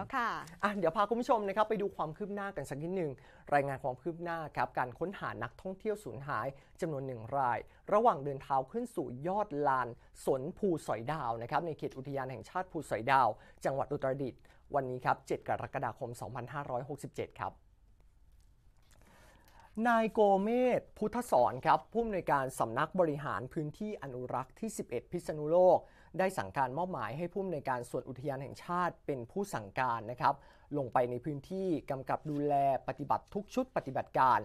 แล้วค่ะอ่ะเดี๋ยวพาคุณผู้ชมนะครับไปดูความคืบหน้ากันสักนิดหนึ่งรายงานความคืบหน้าครับการค้นหานักท่องเที่ยวสูญหาย จำนวนหนึ่งราย ระหว่างเดินเท้าขึ้นสู่ยอดลานสนภูสอยดาวนะครับในเขตอุทยานแห่งชาติภูสอยดาว จังหวัดอุตรดิตถ์วันนี้ครับ 7 กรกฎาคม 2567 ครับนายโกเมศพุทธสอนครับผู้อำนวยการสำนักบริหารพื้นที่อนุรักษ์ที่ 11 พิษณุโลก ได้สั่งการมอบหมายให้ผู้อำนวยการส่วนอุทยานแห่งชาติเป็นผู้สั่งการนะครับ ลงไปในพื้นที่กำกับดูแลปฏิบัติทุกชุดปฏิบัติการ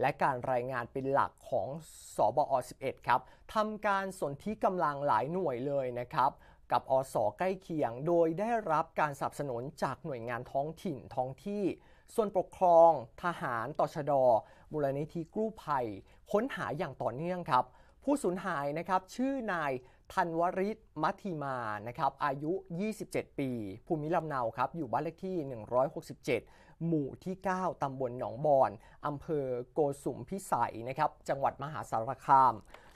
และการรายงานเป็นหลักของสอบอ11ครับทำการสนธิกำลังหลายหน่วยเลยนะครับกับอสอใกล้เคียงโดยได้รับการสนับสนุนจากหน่วยงานท้องถิ่นท้องที่ ส่วนปกครองทหารตชดมูลนิธิกู้ภัย ค้นหาอย่างต่อเนื่องครับ ผู้สูญหายนะครับชื่อนายธันวริศมัธิมานะครับ อายุ 27 ปี ภูมิลำเนาครับอยู่บ้านเลขที่ 167 หมู่ที่ 9 ตำบลหนองบอนอำเภอโกสุมพิสัยนะครับ จังหวัดมหาสารคาม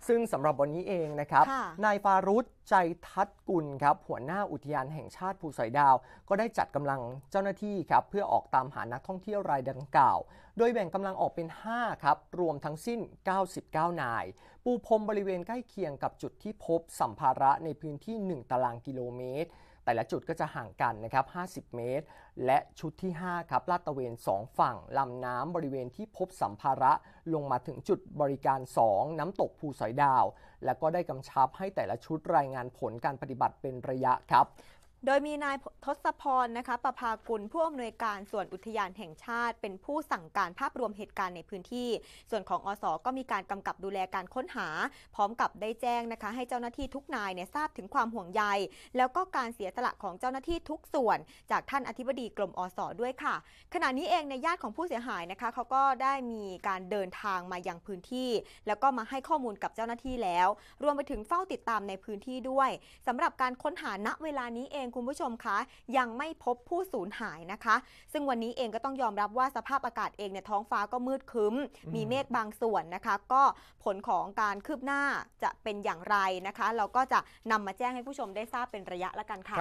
ซึ่งสำหรับวันนี้เองนะครับ นายฟารุต ใจทัศกุล ครับหัวหน้าอุทยานแห่งชาติภูสอยดาว ก็ได้จัดกำลังเจ้าหน้าที่ครับเพื่อออกตามหานักท่องเที่ยวรายดังกล่าว โดยแบ่งกำลังออกเป็น 5 ครับ รวมทั้งสิ้น 99นาย ปูพรมบริเวณใกล้เคียงกับจุดที่พบสัมภาระในพื้นที่ 1 ตารางกิโลเมตรแต่ละจุดก็จะห่างกันนะครับ 50 เมตร และชุดที่ 5 ครับ ลาดตระเวน 2 ฝั่งลำน้ำบริเวณที่พบสัมภาระ ลงมาถึงจุดบริการ 2 น้ำตกภูสอยดาว และก็ได้กำชับให้แต่ละชุดรายงานผลการปฏิบัติเป็นระยะครับโดยมีนายทศพรนะคะประภากุลผู้อำนวยการส่วนอุทยานแห่งชาติ เป็นผู้สั่งการภาพรวมเหตุการณ์ในพื้นที่ ส่วนของอสอก็มีการกำกับดูแลการค้นหา พร้อมกับได้แจ้งนะคะให้เจ้าหน้าที่ทุกนายเนี่ยทราบถึงความห่วงใย แล้วก็การเสียสละของเจ้าหน้าที่ทุกส่วน จากท่านอธิบดีกรมอสอด้วยค่ะ ขณะนี้เองในญาติของผู้เสียหายนะคะเขาก็ได้มีการเดินทางมายังพื้นที่ แล้วก็มาให้ข้อมูลกับเจ้าหน้าที่แล้ว รวมไปถึงเฝ้าติดตามในพื้นที่ด้วย สำหรับการค้นหาณเวลานี้เองคุณผู้ชมคะยังไม่พบผู้สูญหายนะคะ ซึ่งวันนี้เองก็ต้องยอมรับว่าสภาพอากาศเองเนี่ยท้องฟ้าก็มืดคึ้ม มีเมฆบางส่วนนะคะ ก็ผลของการคืบหน้าจะเป็นอย่างไรนะคะ เราก็จะนำมาแจ้งให้ผู้ชมได้ทราบเป็นระยะละกันค่ะ